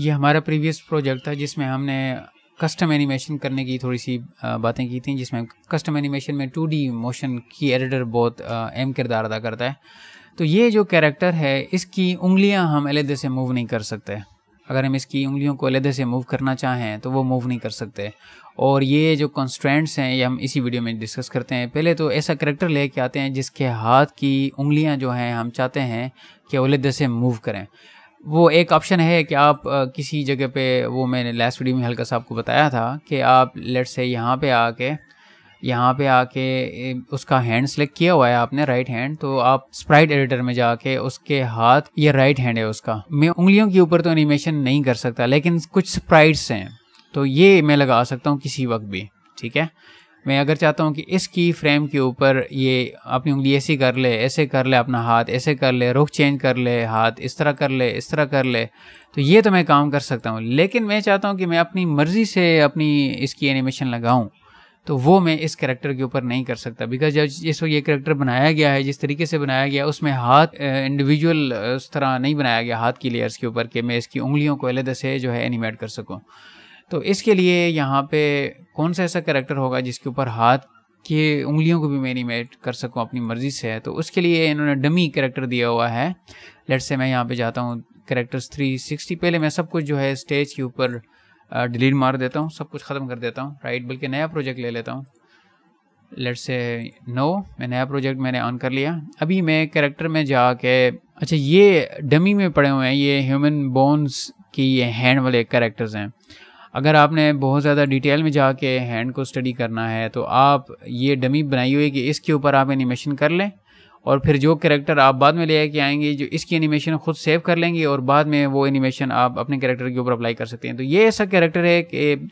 ये हमारा previous project था जिसमें हमने कस्टम एनिमेशन करने की थोड़ी सी बातें की थी जिसमें कस्टम एनिमेशन में टू मोशन की एडिटर बहुत अहम किरदार अदा करता है तो ये जो कैरेक्टर है इसकी उंगलियां हम अलहदे से मूव नहीं कर सकते अगर हम इसकी उंगलियों को अलहदे से मूव करना चाहें तो वो मूव नहीं कर सकते और ये जो कॉन्स्टेंट्स हैं ये हम इसी वीडियो में डिस्कस करते हैं पहले तो ऐसा करेक्टर ले आते हैं जिसके हाथ की उंगलियाँ जो हैं हम चाहते हैं कि अलहदे से मूव करें वो एक ऑप्शन है कि आप किसी जगह पे वो मैंने लास्ट वीडियो में हल्का सा आपको बताया था कि आप लेट से यहाँ पे आके यहाँ पे आके उसका हैंड सेलेक्ट किया हुआ है आपने राइट हैंड तो आप स्प्राइट एडिटर में जाके उसके हाथ ये राइट हैंड है उसका मैं उंगलियों के ऊपर तो एनिमेशन नहीं कर सकता लेकिन कुछ स्प्राइट्स हैं तो ये मैं लगा सकता हूँ किसी वक्त भी ठीक है मैं अगर चाहता हूँ कि इस की फ्रेम के ऊपर ये अपनी उंगली ऐसी कर ले ऐसे कर ले अपना हाथ ऐसे कर ले रुख चेंज कर ले हाथ इस तरह कर ले इस तरह कर ले तो ये तो मैं काम कर सकता हूँ लेकिन मैं चाहता हूँ कि मैं अपनी मर्ज़ी से अपनी इसकी एनिमेशन लगाऊँ तो वो मैं इस करेक्टर के ऊपर नहीं कर सकता बिकॉज जब जिस वक्त ये करेक्टर बनाया गया है जिस तरीके से बनाया गया उसमें हाथ इंडिविजुअल उस तरह नहीं बनाया गया हाथ की लेयर्स के ऊपर कि मैं इसकी उंगलियों को अलहदे से जो है एनिमेट कर सकूँ तो इसके लिए यहाँ पे कौन सा ऐसा करेक्टर होगा जिसके ऊपर हाथ के उंगलियों को भी मैं एनिमेट कर सकूँ अपनी मर्ज़ी से तो उसके लिए इन्होंने डमी करेक्टर दिया हुआ है लेट से मैं यहाँ पे जाता हूँ करेक्टर्स सिक्सटी पहले मैं सब कुछ जो है स्टेज के ऊपर डिलीट मार देता हूँ सब कुछ ख़त्म कर देता हूँ राइट बल्कि नया प्रोजेक्ट ले लेता हूँ लेट से नो मैं नया प्रोजेक्ट मैंने ऑन कर लिया अभी मैं करेक्टर में जाके अच्छा ये डमी में पड़े हुए हैं ये ह्यूमन बोन्स की ये हैंड वाले करेक्टर्स हैं अगर आपने बहुत ज़्यादा डिटेल में जाके हैंड को स्टडी करना है तो आप ये डमी बनाई हुई कि इसके ऊपर आप एनिमेशन कर लें और फिर जो करेक्टर आप बाद में ले आके आएंगे जो इसकी एनिमेशन खुद सेव कर लेंगे और बाद में वो एनिमेशन आप अपने करेक्टर के ऊपर अप्लाई कर सकते हैं तो ये ऐसा करेक्टर है कि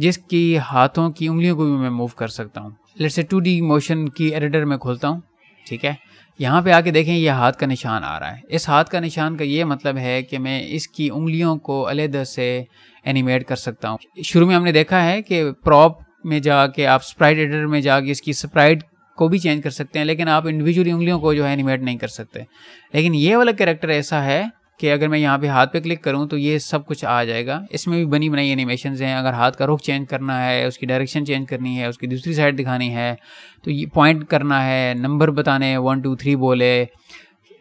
जिसकी हाथों की उंगलियों को भी मैं मूव कर सकता हूँ let say two D motion की एडिटर में खोलता हूँ ठीक है यहाँ पे आके देखें ये हाथ का निशान आ रहा है इस हाथ का निशान का ये मतलब है कि मैं इसकी उंगलियों को अलहदा से एनिमेट कर सकता हूँ शुरू में हमने देखा है कि प्रॉप में जाके आप स्प्राइट एडिटर में जाके इसकी स्प्राइट को भी चेंज कर सकते हैं लेकिन आप इंडिविजुअली उंगलियों को जो है एनिमेट नहीं कर सकते लेकिन ये वाला करेक्टर ऐसा है कि अगर मैं यहाँ पे हाथ पे क्लिक करूँ तो ये सब कुछ आ जाएगा इसमें भी बनी बनाई एनिमेशन हैं अगर हाथ का रुख चेंज करना है उसकी डायरेक्शन चेंज करनी है उसकी दूसरी साइड दिखानी है तो ये पॉइंट करना है नंबर बताने वन टू थ्री बोले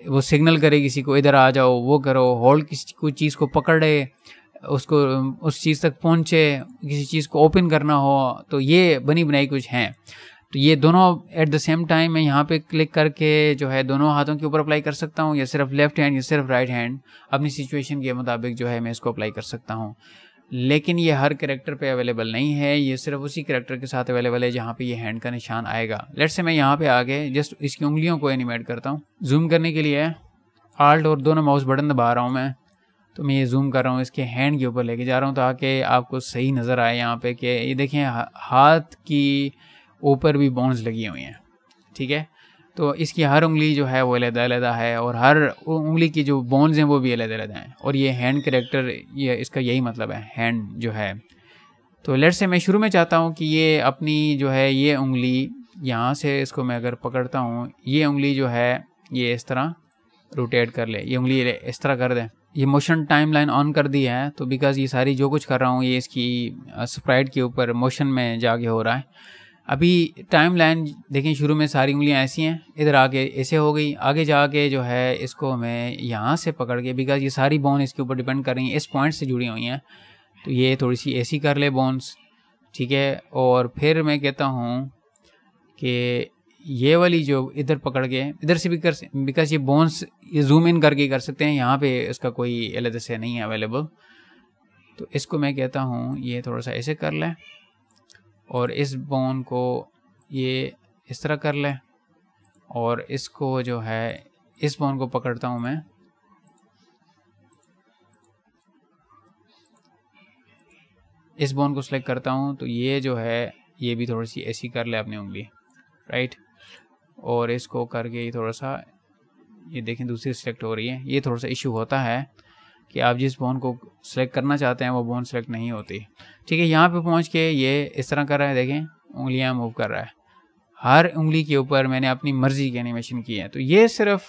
वो सिग्नल करे किसी को इधर आ जाओ वो करो होल्ड किसी को चीज़ को पकड़े उसको उस चीज़ तक पहुँचे किसी चीज़ को ओपन करना हो तो ये बनी बनाई कुछ हैं तो ये दोनों एट द सेम टाइम मैं यहाँ पे क्लिक करके जो है दोनों हाथों के ऊपर अप्लाई कर सकता हूँ या सिर्फ लेफ्ट हैंड या सिर्फ राइट हैंड अपनी सिचुएशन के मुताबिक जो है मैं इसको अप्लाई कर सकता हूँ लेकिन ये हर करेक्टर पे अवेलेबल नहीं है ये सिर्फ उसी करेक्टर के साथ अवेलेबल है जहाँ पे ये हैंड का निशान आएगा लेट से मैं यहाँ पे आगे जस्ट इसकी उंगलियों को एनिमेट करता हूँ जूम करने के लिए आल्ट और दोनों माउस बटन दबा रहा हूँ मैं तो मैं ये जूम कर रहा हूँ इसके हैंड के ऊपर लेके जा रहा हूँ ताकि आपको सही नज़र आए यहाँ पे कि ये देखें हाथ की ऊपर भी बोन्स लगी हुई हैं ठीक है तो इसकी हर उंगली जो है वो अलहदा अलहदा है और हर उंगली की जो बोन्स हैं वो भी अलहदा अलहदा हैं और ये हैंड करेक्टर ये इसका यही मतलब है हैंड जो है तो लेट से मैं शुरू में चाहता हूँ कि ये अपनी जो है ये उंगली यहाँ से इसको मैं अगर पकड़ता हूँ ये उंगली जो है ये इस तरह रोटेट कर ले ये उंगली इस तरह कर दें ये मोशन टाइमलाइन ऑन कर दी है तो बिकॉज़ ये सारी जो कुछ कर रहा हूँ ये इसकी स्प्राइट के ऊपर मोशन में जाके हो रहा है अभी टाइम लाइन देखें शुरू में सारी उंगलियाँ ऐसी हैं इधर आके ऐसे हो गई आगे जाके जो है इसको हमें यहाँ से पकड़ के बिकॉज ये सारी बोन इसके ऊपर डिपेंड कर रही हैं इस पॉइंट से जुड़ी हुई हैं तो ये थोड़ी सी ऐसी कर ले बोन्स ठीक है और फिर मैं कहता हूँ कि ये वाली जो इधर पकड़ के इधर से भी कर बिकॉज ये बोन्स ये जूम इन करके कर सकते हैं यहाँ पे इसका कोई अलग से नहीं है अवेलेबल तो इसको मैं कहता हूँ ये थोड़ा सा ऐसे कर लें और इस बोन को ये इस तरह कर लें और इसको जो है इस बोन को पकड़ता हूँ मैं इस बोन को सिलेक्ट करता हूँ तो ये जो है ये भी थोड़ी सी ऐसी कर ले अपनी उंगली राइट और इसको करके ये थोड़ा सा ये देखें दूसरी सेलेक्ट हो रही है ये थोड़ा सा इशू होता है कि आप जिस बोन को सेलेक्ट करना चाहते हैं वो बोन सेलेक्ट नहीं होती ठीक है यहाँ पे पहुँच के ये इस तरह कर रहा है देखें उंगलियाँ मूव कर रहा है हर उंगली के ऊपर मैंने अपनी मर्जी की एनिमेशन की है तो ये सिर्फ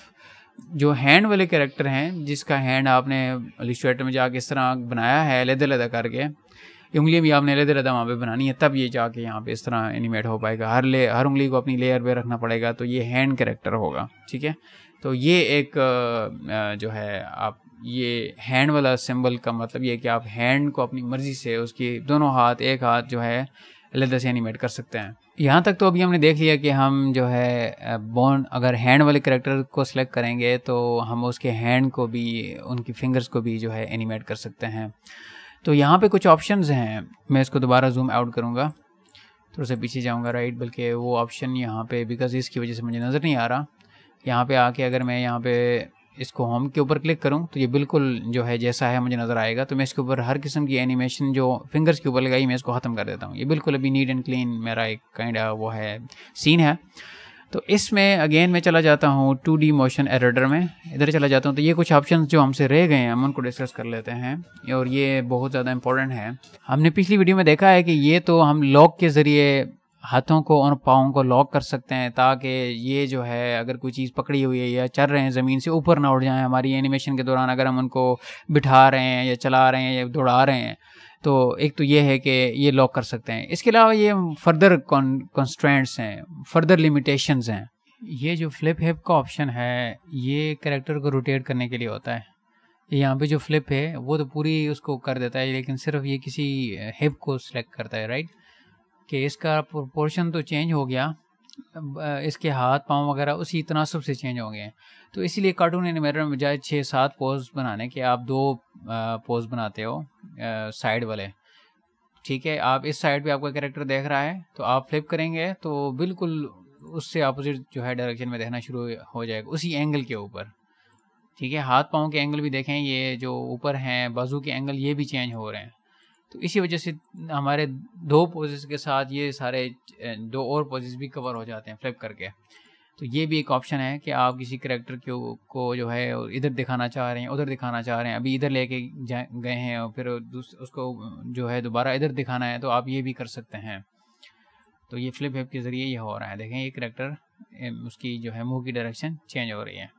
जो हैंड वाले कैरेक्टर हैं जिसका हैंड आपने इलिस्ट्रेटर में जाके इस तरह बनाया है लदा लदा करके ये उंगलियाँ भी आपने लहदे लदा तो वहाँ पे बनानी है तब ये जाके यहाँ पे इस तरह एनिमेट हो पाएगा हर ले हर उंगली को अपनी लेयर पे रखना पड़ेगा तो ये हैंड करेक्टर होगा ठीक है तो ये एक जो है आप ये हैंड वाला सिंबल का मतलब ये कि आप हैंड को अपनी मर्ज़ी से उसकी दोनों हाथ एक हाथ जो है लेदर से एनिमेट कर सकते हैं यहाँ तक तो अभी हमने देख लिया कि हम जो है बोन अगर हैंड वाले करेक्टर को सिलेक्ट करेंगे तो हम उसके हैंड को भी उनकी फिंगर्स को भी जो है एनिमेट कर सकते हैं तो यहाँ पे कुछ ऑप्शंस हैं मैं इसको दोबारा जूम आउट करूँगा थोड़ा सा पीछे जाऊँगा राइट बल्कि वो ऑप्शन यहाँ पे बिकॉज इसकी वजह से मुझे नज़र नहीं आ रहा यहाँ पे आके अगर मैं यहाँ पे इसको होम के ऊपर क्लिक करूँ तो ये बिल्कुल जो है जैसा है मुझे नज़र आएगा तो मैं इसके ऊपर हर किस्म की एनिमेशन जो फिंगर्स के ऊपर लगाई मैं इसको ख़त्म कर देता हूँ ये बिल्कुल अभी नीट एंड क्लीन मेरा एक काइंड वो है सीन है तो इसमें अगेन मैं चला जाता हूँ टू डी मोशन एडिटर में इधर चला जाता हूँ तो ये कुछ ऑप्शन जो हमसे रह गए हैं हम उनको डिस्कस कर लेते हैं और ये बहुत ज़्यादा इंपॉर्टेंट है हमने पिछली वीडियो में देखा है कि ये तो हम लॉक के ज़रिए हाथों को और पाओं को लॉक कर सकते हैं ताकि ये जो है अगर कोई चीज़ पकड़ी हुई है या चल रहे हैं ज़मीन से ऊपर ना उड़ जाएँ हमारी एनिमेशन के दौरान अगर हम उनको बिठा रहे हैं या चला रहे हैं या दौड़ा रहे हैं तो एक तो ये है कि ये लॉक कर सकते हैं इसके अलावा ये फर्दर कॉन्स्ट्रेंट्स हैं फर्दर लिमिटेशंस हैं ये जो फ्लिप हिप का ऑप्शन है ये करेक्टर को रोटेट करने के लिए होता है यहाँ पे जो फ्लिप है वो तो पूरी उसको कर देता है लेकिन सिर्फ ये किसी हिप को सिलेक्ट करता है राइट कि इसका प्रोपोर्शन तो चेंज हो गया इसके हाथ पाँव वगैरह उसी तनासब से चेंज होंगे हैं तो इसीलिए कार्टून एनिमेटर में बजाय छः सात पोज बनाने के आप दो पोज बनाते हो साइड वाले ठीक है आप इस साइड पे आपका कैरेक्टर देख रहा है तो आप फ्लिप करेंगे तो बिल्कुल उससे अपोजिट जो है डायरेक्शन में देखना शुरू हो जाएगा उसी एंगल के ऊपर ठीक है हाथ पाँव के एंगल भी देखें ये जो ऊपर हैं बाजू के एंगल ये भी चेंज हो रहे हैं तो इसी वजह से हमारे दो पोजेस के साथ ये सारे दो और पोजेस भी कवर हो जाते हैं फ्लिप करके तो ये भी एक ऑप्शन है कि आप किसी करेक्टर को, को जो है इधर दिखाना चाह रहे हैं उधर दिखाना चाह रहे हैं अभी इधर लेके गए हैं और फिर उसको जो है दोबारा इधर दिखाना है तो आप ये भी कर सकते हैं तो ये फ्लिप ऐप के ज़रिए ये हो रहा है देखें ये करेक्टर उसकी जो है मुँह की डायरेक्शन चेंज हो रही है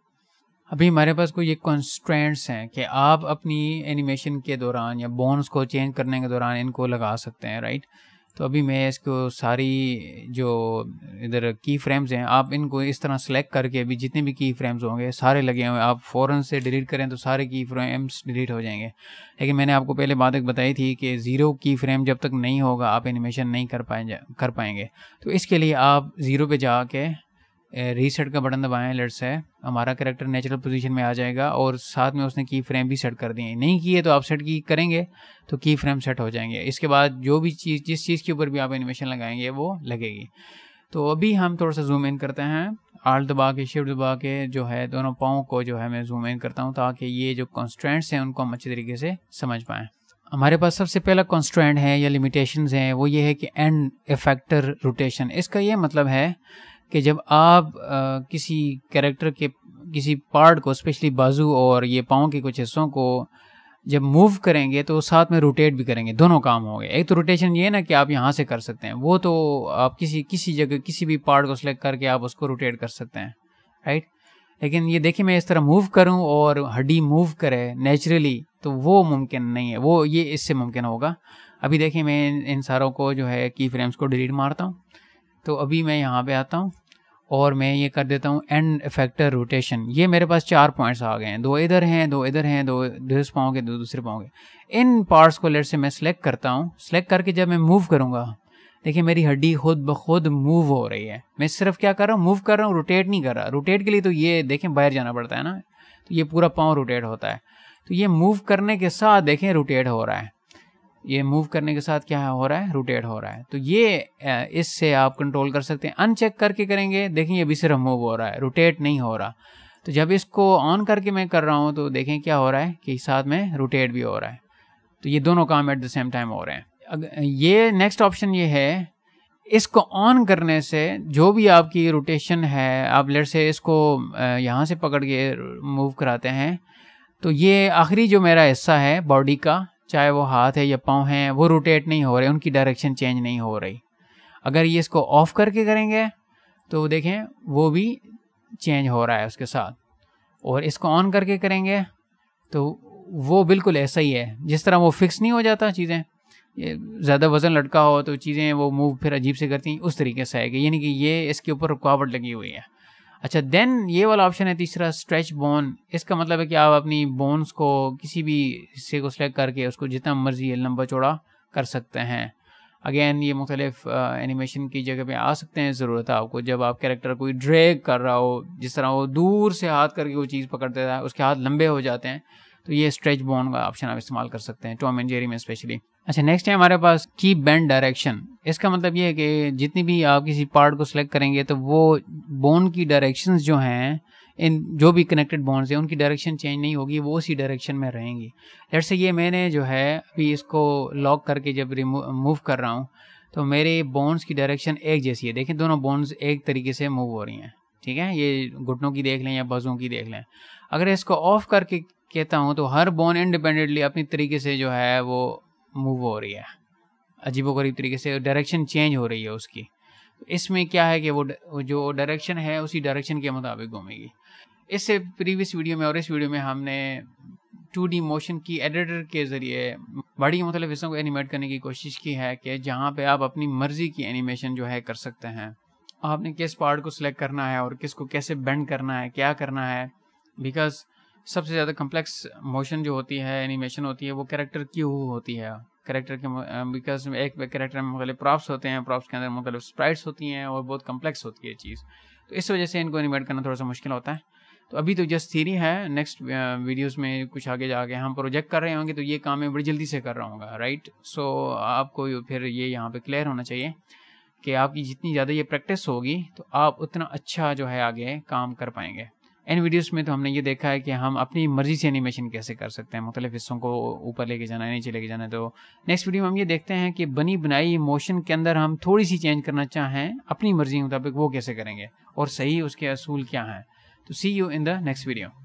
अभी हमारे पास कोई एक कॉन्स्टेंट्स हैं कि आप अपनी एनिमेशन के दौरान या बोन्स को चेंज करने के दौरान इनको लगा सकते हैं राइट तो अभी मैं इसको सारी जो इधर की फ्रेम्स हैं आप इनको इस तरह सेलेक्ट करके अभी जितने भी की फ्रेम्स होंगे सारे लगे हुए आप फ़ौरन से डिलीट करें तो सारे की फ्रेम्स डिलीट हो जाएंगे लेकिन मैंने आपको पहले बात एक बताई थी कि ज़ीरो की फ्रेम जब तक नहीं होगा आप एनिमेशन नहीं कर पाए कर पाएंगे तो इसके लिए आप ज़ीरो पर जाके रीसेट का बटन दबाएं लेट से हमारा करेक्टर नेचुरल पोजीशन में आ जाएगा और साथ में उसने की फ्रेम भी सेट कर दिए नहीं किए तो आप सेट की करेंगे तो की फ्रेम सेट हो जाएंगे इसके बाद जो भी चीज़ जिस चीज़ के ऊपर भी आप एनिमेशन लगाएंगे वो लगेगी तो अभी हम थोड़ा सा जूम इन करते हैं आल दबा के शिफ्ट दबा के जो है दोनों पाँव को जो है मैं जूम इन करता हूँ ताकि ये जो कॉन्स्टेंट्स हैं उनको हम अच्छे तरीके से समझ पाएँ हमारे पास सबसे पहला कॉन्स्टेंट है या लिमिटेशन है वो ये है कि एंड इफेक्टर रोटेशन इसका ये मतलब है कि जब आप आ, किसी कैरेक्टर के किसी पार्ट को स्पेशली बाजू और ये पाँव के कुछ हिस्सों को जब मूव करेंगे तो साथ में रोटेट भी करेंगे दोनों काम हो गए एक तो रोटेशन ये है ना कि आप यहाँ से कर सकते हैं वो तो आप किसी किसी जगह किसी भी पार्ट को सिलेक्ट करके आप उसको रोटेट कर सकते हैं राइट लेकिन ये देखिए मैं इस तरह मूव करूँ और हड्डी मूव करे नेचुरली तो वो मुमकिन नहीं है वो ये इससे मुमकिन होगा अभी देखिए मैं इन सारों को जो है की फ्रेम्स को डिलीट मारता हूँ तो अभी मैं यहाँ पे आता हूँ और मैं ये कर देता हूँ एंड इफेक्टर रोटेशन ये मेरे पास चार पॉइंट्स आ गए हैं दो इधर हैं दो इधर हैं दो दूसरे पाँव के दो दूसरे पाँव के इन पार्ट्स को लेट से मैं सिलेक्ट करता हूँ सिलेक्ट करके जब मैं मूव करूँगा देखिए मेरी हड्डी खुद ब खुद मूव हो रही है मैं सिर्फ क्या कर रहा हूँ मूव कर रहा हूँ रोटेट नहीं कर रहा रोटेट के लिए तो ये देखें बाहर जाना पड़ता है ना तो ये पूरा पाँव रोटेट होता है तो ये मूव करने के साथ देखें रोटेट हो रहा है ये मूव करने के साथ क्या हो रहा है रोटेट हो रहा है तो ये इससे आप कंट्रोल कर सकते हैं अनचेक करके करेंगे देखें ये भी सिर्फ मूव हो रहा है रोटेट नहीं हो रहा तो जब इसको ऑन करके मैं कर रहा हूँ तो देखें क्या हो रहा है कि साथ में रोटेट भी हो रहा है तो ये दोनों काम एट द सेम टाइम हो रहे हैं ये नेक्स्ट ऑप्शन ये है इसको ऑन करने से जो भी आपकी रोटेशन है आप लेट से इसको यहाँ से पकड़ के मूव कराते हैं तो ये आखिरी जो मेरा हिस्सा है बॉडी का चाहे वो हाथ है या पाँव हैं वो रोटेट नहीं हो रहे उनकी डायरेक्शन चेंज नहीं हो रही अगर ये इसको ऑफ करके करेंगे तो देखें वो भी चेंज हो रहा है उसके साथ और इसको ऑन करके करेंगे तो वो बिल्कुल ऐसा ही है जिस तरह वो फिक्स नहीं हो जाता चीज़ें ज़्यादा वज़न लटका हो तो चीज़ें वो मूव फिर अजीब से करती हैं उस तरीके से आएगी यानी कि ये इसके ऊपर रुकावट लगी हुई है अच्छा देन ये वाला ऑप्शन है तीसरा स्ट्रेच बोन इसका मतलब है कि आप अपनी बोन्स को किसी भी हिस्से को सिलेक्ट करके उसको जितना मर्जी लंबा चौड़ा कर सकते हैं अगेन ये मुख्तलिफ एनिमेशन की जगह पे आ सकते हैं ज़रूरत है आपको जब आप कैरेक्टर कोई ड्रैग कर रहा हो जिस तरह वो दूर से हाथ करके कोई चीज़ पकड़ते है उसके हाथ लंबे हो जाते हैं तो ये स्ट्रेच बोन का ऑप्शन आप इस्तेमाल कर सकते हैं टॉम एंड जेरी में स्पेशली अच्छा नेक्स्ट है हमारे पास की बैंड डायरेक्शन इसका मतलब ये है कि जितनी भी आप किसी पार्ट को सिलेक्ट करेंगे तो वो बोन की डायरेक्शंस जो हैं इन जो भी कनेक्टेड बोन्स हैं उनकी डायरेक्शन चेंज नहीं होगी वो उसी डायरेक्शन में रहेंगी जैसे ये मैंने जो है अभी इसको लॉक करके जब रिमूव कर रहा हूँ तो मेरे बोन्स की डायरेक्शन एक जैसी है देखें दोनों बोन्स एक तरीके से मूव हो रही हैं ठीक है ये घुटनों की देख लें या बाजुओं की देख लें अगर इसको ऑफ करके कहता हूँ तो हर बोन इंडिपेंडेंटली अपनी तरीके से जो है वो मूव हो रही है अजीबोगरीब तरीके से डायरेक्शन चेंज हो रही है उसकी इसमें क्या है कि वो जो डायरेक्शन है उसी डायरेक्शन के मुताबिक घूमेगी इससे प्रीवियस वीडियो में और इस वीडियो में हमने टू डी मोशन की एडिटर के ज़रिए बड़ी मतलब हिस्सों को एनिमेट करने की कोशिश की है कि जहाँ पे आप अपनी मर्ज़ी की एनिमेशन जो है कर सकते हैं आपने किस पार्ट को सिलेक्ट करना है और किसको कैसे बेंड करना है क्या करना है बिकॉज सबसे ज़्यादा कम्प्लेक्स मोशन जो होती है एनिमेशन होती है वो कैरेक्टर की हु होती है करेक्टर के बिकॉज एक करेक्टर में मुख्तलिफ प्रॉप्स होते हैं प्रॉप्स के अंदर मुख्तलिफ स्प्राइट्स होती हैं और बहुत कम्प्लेक्स होती है चीज़ तो इस वजह से इनको एनिमेट करना थोड़ा सा मुश्किल होता है तो अभी तो जस्ट थीरी है नेक्स्ट वीडियोस में कुछ आगे जाके हम प्रोजेक्ट कर रहे होंगे तो ये काम मैं बड़ी जल्दी से कर रहा हूँ राइट सो आपको फिर ये यहाँ पे क्लियर होना चाहिए कि आपकी जितनी ज़्यादा ये प्रैक्टिस होगी तो आप उतना अच्छा जो है आगे काम कर पाएंगे इन वीडियोस में तो हमने ये देखा है कि हम अपनी मर्जी से एनिमेशन कैसे कर सकते हैं मुख्तलिफ हिस्सों को ऊपर लेके जाना है नीचे लेके जाना है तो नेक्स्ट वीडियो में हम ये देखते हैं कि बनी बनाई मोशन के अंदर हम थोड़ी सी चेंज करना चाहें अपनी मर्जी के मुताबिक वो कैसे करेंगे और सही उसके असूल क्या हैं तो see you in the next video